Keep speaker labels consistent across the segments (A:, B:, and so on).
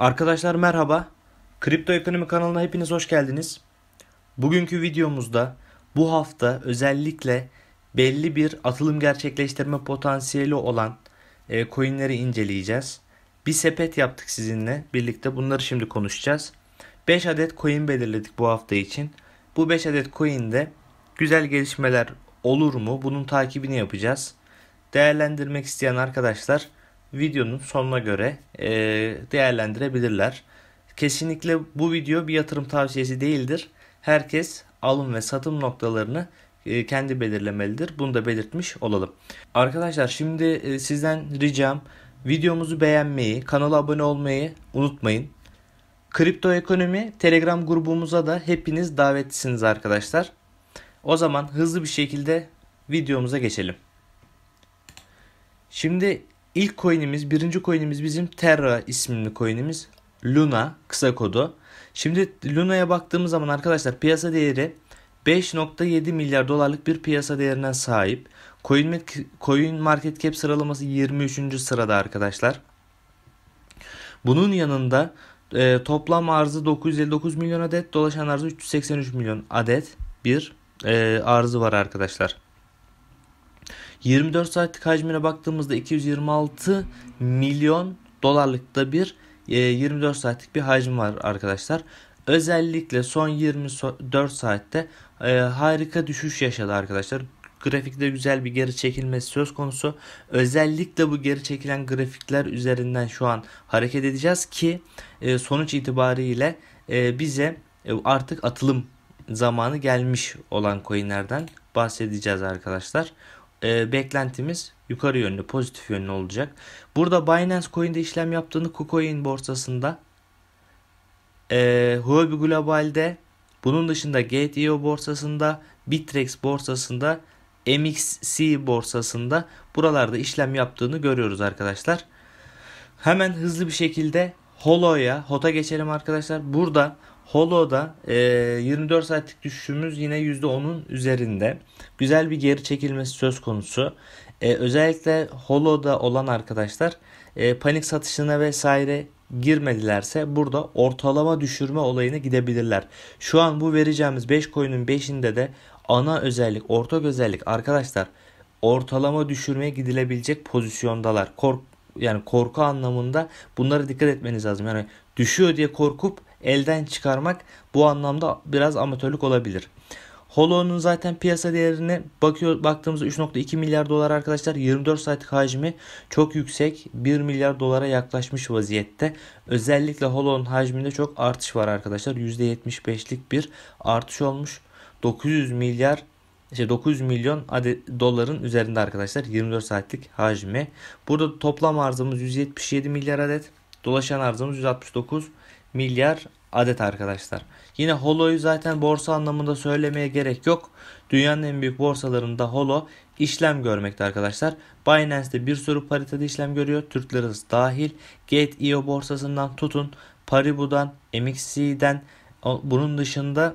A: Arkadaşlar merhaba. Kripto Ekonomi kanalına hepiniz hoş geldiniz. Bugünkü videomuzda bu hafta özellikle belli bir atılım gerçekleştirme potansiyeli olan e, coinleri inceleyeceğiz. Bir sepet yaptık sizinle birlikte bunları şimdi konuşacağız. 5 adet coin belirledik bu hafta için. Bu 5 adet coin'de güzel gelişmeler olur mu? Bunun takibini yapacağız. Değerlendirmek isteyen arkadaşlar videonun sonuna göre e, değerlendirebilirler. Kesinlikle bu video bir yatırım tavsiyesi değildir. Herkes alım ve satım noktalarını e, kendi belirlemelidir. Bunu da belirtmiş olalım. Arkadaşlar şimdi e, sizden ricam videomuzu beğenmeyi, kanala abone olmayı unutmayın. Kripto Ekonomi Telegram grubumuza da hepiniz davetlisiniz arkadaşlar. O zaman hızlı bir şekilde videomuza geçelim. Şimdi İlk coin'imiz, birinci coin'imiz bizim Terra isimli coin'imiz. Luna kısa kodu. Şimdi Luna'ya baktığımız zaman arkadaşlar piyasa değeri 5.7 milyar dolarlık bir piyasa değerine sahip. Coin, Coin Market Cap sıralaması 23. sırada arkadaşlar. Bunun yanında e, toplam arzı 959 milyon adet, dolaşan arzı 383 milyon adet bir e, arzı var arkadaşlar. 24 saatlik hacmine baktığımızda 226 milyon dolarlıkta bir 24 e, saatlik bir hacim var arkadaşlar. Özellikle son 24 saatte e, harika düşüş yaşadı arkadaşlar. Grafikte güzel bir geri çekilmesi söz konusu. Özellikle bu geri çekilen grafikler üzerinden şu an hareket edeceğiz ki e, sonuç itibariyle bize artık atılım zamanı gelmiş olan coinlerden bahsedeceğiz arkadaşlar e, beklentimiz yukarı yönlü pozitif yönlü olacak. Burada Binance Coin'de işlem yaptığını KuCoin borsasında e, Huobi Global'de bunun dışında Gate.io borsasında Bittrex borsasında MXC borsasında buralarda işlem yaptığını görüyoruz arkadaşlar. Hemen hızlı bir şekilde Holo'ya, HOT'a geçelim arkadaşlar. Burada Holo'da e, 24 saatlik düşüşümüz yine %10'un üzerinde. Güzel bir geri çekilmesi söz konusu. E, özellikle Holo'da olan arkadaşlar e, panik satışına vesaire girmedilerse burada ortalama düşürme olayına gidebilirler. Şu an bu vereceğimiz 5 coin'in 5'inde de ana özellik, ortak özellik arkadaşlar ortalama düşürmeye gidilebilecek pozisyondalar. Kork yani korku anlamında bunlara dikkat etmeniz lazım. Yani düşüyor diye korkup elden çıkarmak bu anlamda biraz amatörlük olabilir. Holo'nun zaten piyasa değerine bakıyor baktığımızda 3.2 milyar dolar arkadaşlar 24 saatlik hacmi çok yüksek 1 milyar dolara yaklaşmış vaziyette. Özellikle Holo'nun hacminde çok artış var arkadaşlar %75'lik bir artış olmuş. 900 milyar işte 900 milyon adet doların üzerinde arkadaşlar 24 saatlik hacmi. Burada toplam arzımız 177 milyar adet. Dolaşan arzımız 169 milyar adet arkadaşlar. Yine Holo'yu zaten borsa anlamında söylemeye gerek yok. Dünyanın en büyük borsalarında Holo işlem görmekte arkadaşlar. Binance'de bir sürü paritede işlem görüyor. Türk lirası dahil. Gate.io borsasından tutun. Paribu'dan, MXC'den bunun dışında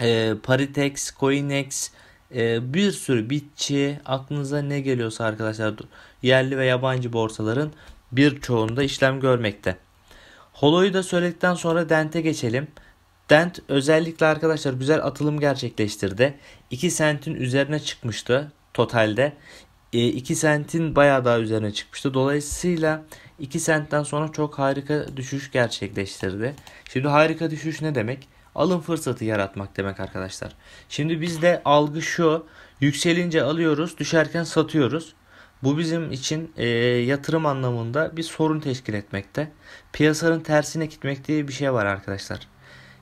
A: e, Paritex, Coinex e, bir sürü bitçi aklınıza ne geliyorsa arkadaşlar yerli ve yabancı borsaların birçoğunda işlem görmekte. Holo'yu da söyledikten sonra Dent'e geçelim. Dent özellikle arkadaşlar güzel atılım gerçekleştirdi. 2 sentin üzerine çıkmıştı totalde. 2 e, sentin bayağı daha üzerine çıkmıştı. Dolayısıyla 2 sentten sonra çok harika düşüş gerçekleştirdi. Şimdi harika düşüş ne demek? alım fırsatı yaratmak demek arkadaşlar. Şimdi bizde algı şu yükselince alıyoruz düşerken satıyoruz. Bu bizim için e, yatırım anlamında bir sorun teşkil etmekte. Piyasanın tersine gitmek diye bir şey var arkadaşlar.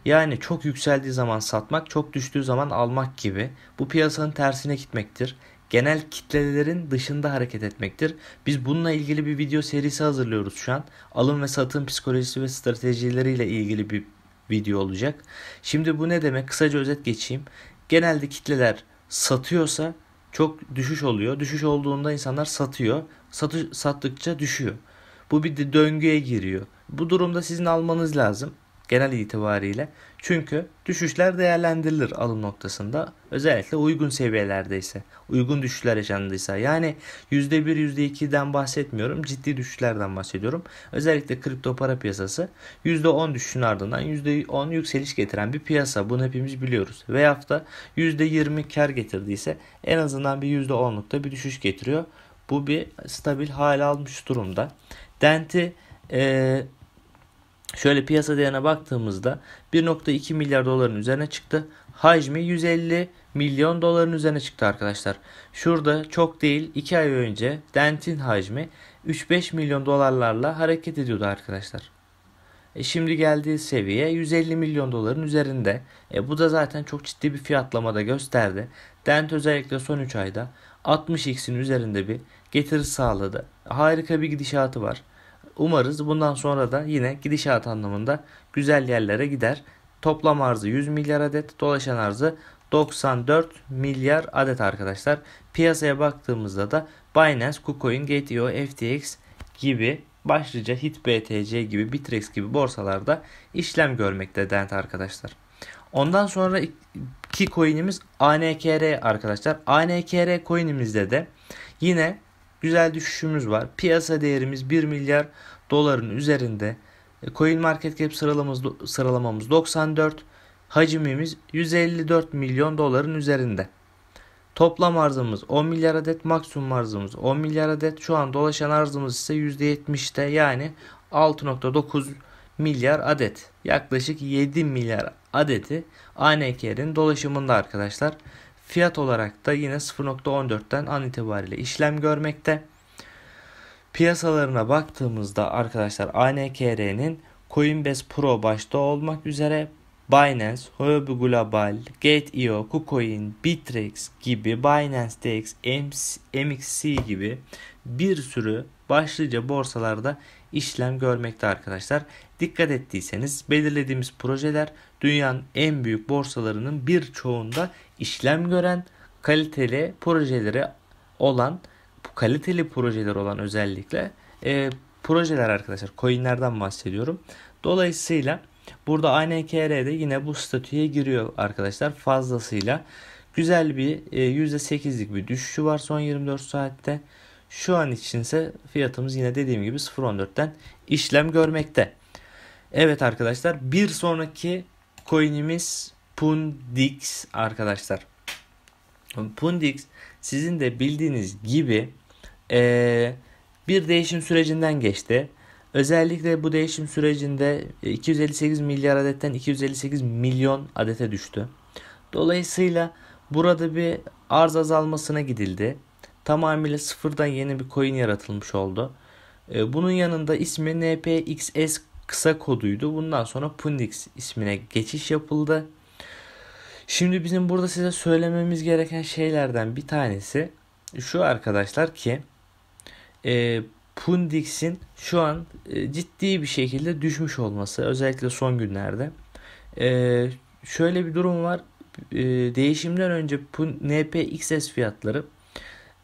A: Yani çok yükseldiği zaman satmak, çok düştüğü zaman almak gibi. Bu piyasanın tersine gitmektir. Genel kitlelerin dışında hareket etmektir. Biz bununla ilgili bir video serisi hazırlıyoruz şu an. Alım ve satım psikolojisi ve stratejileriyle ilgili bir video olacak. Şimdi bu ne demek? Kısaca özet geçeyim. Genelde kitleler satıyorsa çok düşüş oluyor. Düşüş olduğunda insanlar satıyor. satış sattıkça düşüyor. Bu bir döngüye giriyor. Bu durumda sizin almanız lazım genel itibariyle. Çünkü düşüşler değerlendirilir alım noktasında. Özellikle uygun seviyelerde ise, uygun düşüşler yaşandıysa. Yani %1, %2'den bahsetmiyorum. Ciddi düşüşlerden bahsediyorum. Özellikle kripto para piyasası %10 düşüşün ardından %10 yükseliş getiren bir piyasa. Bunu hepimiz biliyoruz. Veyahut da %20 kar getirdiyse en azından bir %10'lukta bir düşüş getiriyor. Bu bir stabil hale almış durumda. Denti e, Şöyle piyasa değerine baktığımızda 1.2 milyar doların üzerine çıktı. Hacmi 150 milyon doların üzerine çıktı arkadaşlar. Şurada çok değil 2 ay önce Dent'in hacmi 3-5 milyon dolarlarla hareket ediyordu arkadaşlar. E şimdi geldiği seviye 150 milyon doların üzerinde. E bu da zaten çok ciddi bir fiyatlamada gösterdi. Dent özellikle son 3 ayda 60x'in üzerinde bir getiri sağladı. Harika bir gidişatı var. Umarız bundan sonra da yine gidişat anlamında güzel yerlere gider. Toplam arzı 100 milyar adet, dolaşan arzı 94 milyar adet arkadaşlar. Piyasaya baktığımızda da Binance, KuCoin, GTO, FTX gibi başlıca HitBTC gibi Bitrex gibi borsalarda işlem görmekte dent arkadaşlar. Ondan sonra iki coin'imiz ANKR arkadaşlar. ANKR coin'imizde de yine güzel düşüşümüz var. Piyasa değerimiz 1 milyar doların üzerinde. E, Coin Market Cap sıralamamız, sıralamamız 94. Hacimimiz 154 milyon doların üzerinde. Toplam arzımız 10 milyar adet, maksimum arzımız 10 milyar adet. Şu an dolaşan arzımız ise %70'te yani 6.9 milyar adet. Yaklaşık 7 milyar adeti ANK'nin dolaşımında arkadaşlar. Fiyat olarak da yine 0.14'ten an itibariyle işlem görmekte. Piyasalarına baktığımızda arkadaşlar ANKR'nin Coinbase Pro başta olmak üzere Binance, Huobi Global, Gate.io, KuCoin, Bittrex gibi Binance Dex, MXC gibi bir sürü başlıca borsalarda işlem görmekte arkadaşlar. Dikkat ettiyseniz belirlediğimiz projeler dünyanın en büyük borsalarının birçoğunda işlem gören kaliteli projelere olan kaliteli projeler olan özellikle e, projeler arkadaşlar coinlerden bahsediyorum. Dolayısıyla burada ANKR'de yine bu statüye giriyor arkadaşlar fazlasıyla. Güzel bir e, %8'lik bir düşüşü var son 24 saatte. Şu an içinse fiyatımız yine dediğim gibi 0.14'ten işlem görmekte. Evet arkadaşlar bir sonraki Coin'imiz Pundix arkadaşlar. Pundix sizin de bildiğiniz gibi ee, bir değişim sürecinden geçti. Özellikle bu değişim sürecinde 258 milyar adetten 258 milyon adete düştü. Dolayısıyla burada bir arz azalmasına gidildi. Tamamıyla sıfırdan yeni bir coin yaratılmış oldu. E, bunun yanında ismi NPXS kısa koduydu. Bundan sonra Pundix ismine geçiş yapıldı. Şimdi bizim burada size söylememiz gereken şeylerden bir tanesi şu arkadaşlar ki e, Pundix'in şu an e, ciddi bir şekilde düşmüş olması özellikle son günlerde. E, şöyle bir durum var. E, değişimden önce NPXS fiyatları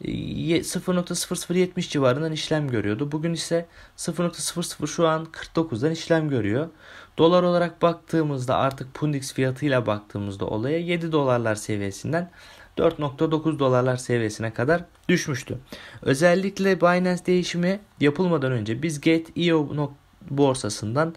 A: 0.0070 ee, civarından işlem görüyordu. Bugün ise 0.00 şu an 49'dan işlem görüyor. Dolar olarak baktığımızda artık Pundix fiyatıyla baktığımızda olaya 7 dolarlar seviyesinden 4.9 dolarlar seviyesine kadar düşmüştü. Özellikle Binance değişimi yapılmadan önce biz get.io borsasından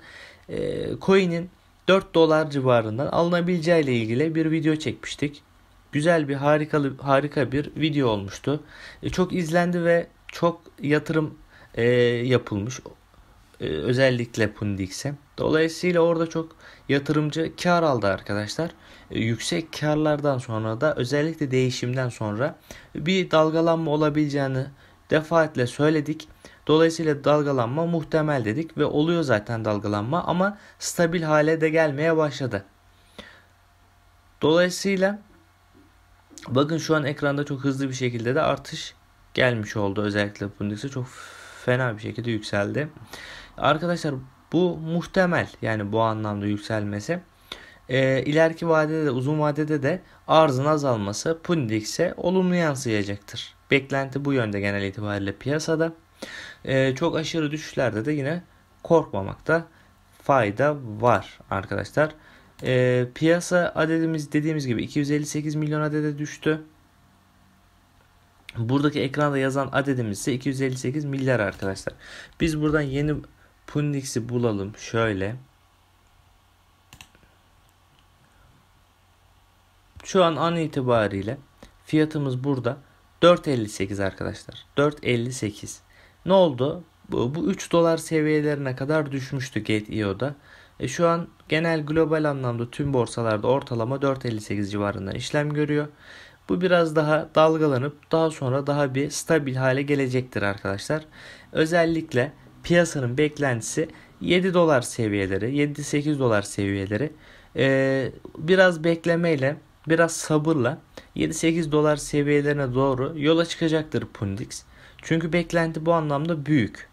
A: e, coin'in 4 dolar civarından alınabileceği ile ilgili bir video çekmiştik güzel bir harikalı harika bir video olmuştu. E, çok izlendi ve çok yatırım e, yapılmış. E, özellikle Pundix'e. Dolayısıyla orada çok yatırımcı kar aldı arkadaşlar. E, yüksek karlardan sonra da özellikle değişimden sonra bir dalgalanma olabileceğini defaatle söyledik. Dolayısıyla dalgalanma muhtemel dedik ve oluyor zaten dalgalanma ama stabil hale de gelmeye başladı. Dolayısıyla Bakın şu an ekranda çok hızlı bir şekilde de artış gelmiş oldu. Özellikle Bundes'e çok fena bir şekilde yükseldi. Arkadaşlar bu muhtemel yani bu anlamda yükselmesi. E, ileriki vadede de uzun vadede de arzın azalması Pundix'e olumlu yansıyacaktır. Beklenti bu yönde genel itibariyle piyasada. E, çok aşırı düşüşlerde de yine korkmamakta fayda var arkadaşlar. E, piyasa adedimiz dediğimiz gibi 258 milyon adede düştü. Buradaki ekranda yazan adedimiz ise 258 milyar arkadaşlar. Biz buradan yeni Pundix'i bulalım. Şöyle. Şu an an itibariyle fiyatımız burada 4.58 arkadaşlar. 4.58. Ne oldu? Bu, bu 3 dolar seviyelerine kadar düşmüştü Gate.io'da. E şu an genel global anlamda tüm borsalarda ortalama 4.58 civarında işlem görüyor. Bu biraz daha dalgalanıp daha sonra daha bir stabil hale gelecektir arkadaşlar. Özellikle piyasanın beklentisi 7 dolar seviyeleri, 7-8 dolar seviyeleri. Ee, biraz beklemeyle, biraz sabırla 7-8 dolar seviyelerine doğru yola çıkacaktır Pundix. Çünkü beklenti bu anlamda büyük.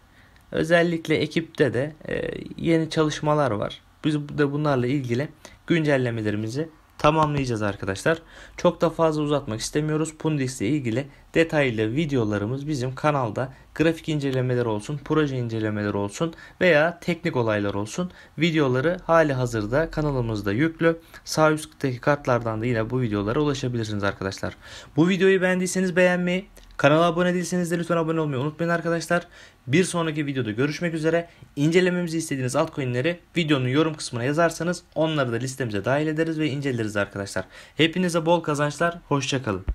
A: Özellikle ekipte de e, yeni çalışmalar var. Biz de bunlarla ilgili güncellemelerimizi tamamlayacağız arkadaşlar. Çok da fazla uzatmak istemiyoruz. Pundis ile ilgili detaylı videolarımız bizim kanalda grafik incelemeler olsun, proje incelemeler olsun veya teknik olaylar olsun. Videoları hali hazırda kanalımızda yüklü. Sağ üstteki kartlardan da yine bu videolara ulaşabilirsiniz arkadaşlar. Bu videoyu beğendiyseniz beğenmeyi, Kanala abone değilseniz de lütfen abone olmayı unutmayın arkadaşlar. Bir sonraki videoda görüşmek üzere. İncelememizi istediğiniz altcoin'leri videonun yorum kısmına yazarsanız onları da listemize dahil ederiz ve inceleriz arkadaşlar. Hepinize bol kazançlar. Hoşçakalın.